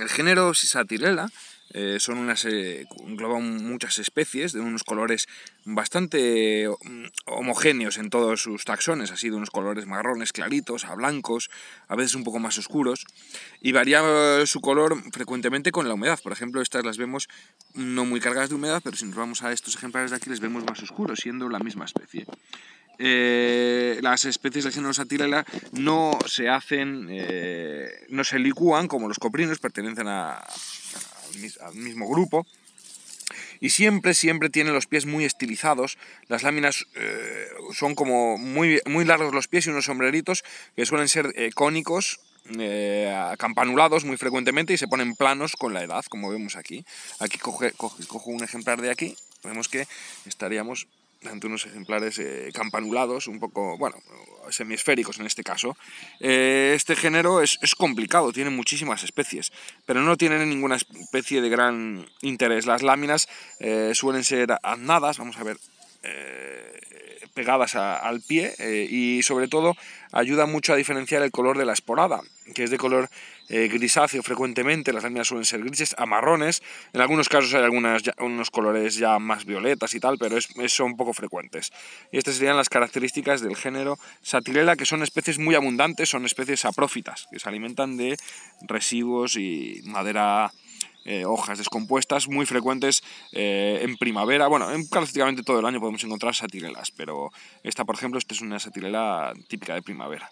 El género Sisatirella engloba eh, son unas, eh, muchas especies de unos colores bastante mm, homogéneos en todos sus taxones, así de unos colores marrones claritos a blancos, a veces un poco más oscuros, y varía eh, su color frecuentemente con la humedad. Por ejemplo, estas las vemos no muy cargadas de humedad, pero si nos vamos a estos ejemplares de aquí les vemos más oscuros, siendo la misma especie. Eh, las especies de género satirela no se hacen, eh, no se licúan como los coprinos, pertenecen al mismo grupo y siempre, siempre tienen los pies muy estilizados. Las láminas eh, son como muy, muy largos los pies y unos sombreritos que suelen ser cónicos. acampanulados muy frecuentemente y se ponen planos con la edad como vemos aquí aquí cojo un ejemplar de aquí vemos que estaríamos ante unos ejemplares eh, campanulados, un poco, bueno, semisféricos en este caso. Eh, este género es, complicado, tiene muchísimas especies, pero no tienen ninguna especie de gran interés. Las láminas eh, suelen ser aznadas, vamos a ver eh, pegadas al pie eh, y sobre todo ayuda mucho a diferenciar el color de la esporada, que es de color eh, grisáceo frecuentemente, las láminas suelen ser grises a marrones, en algunos casos hay algunos unos colores ya más violetas y tal, pero son poco frecuentes. Y estas serían las características del género satirela, que son especies muy abundantes, son especies saprófitas, que se alimentan de residuos y madera eh, hojas descompuestas muy frecuentes eh, en primavera. Bueno, en prácticamente todo el año podemos encontrar satirelas, pero esta, por ejemplo, esta es una satirela típica de primavera.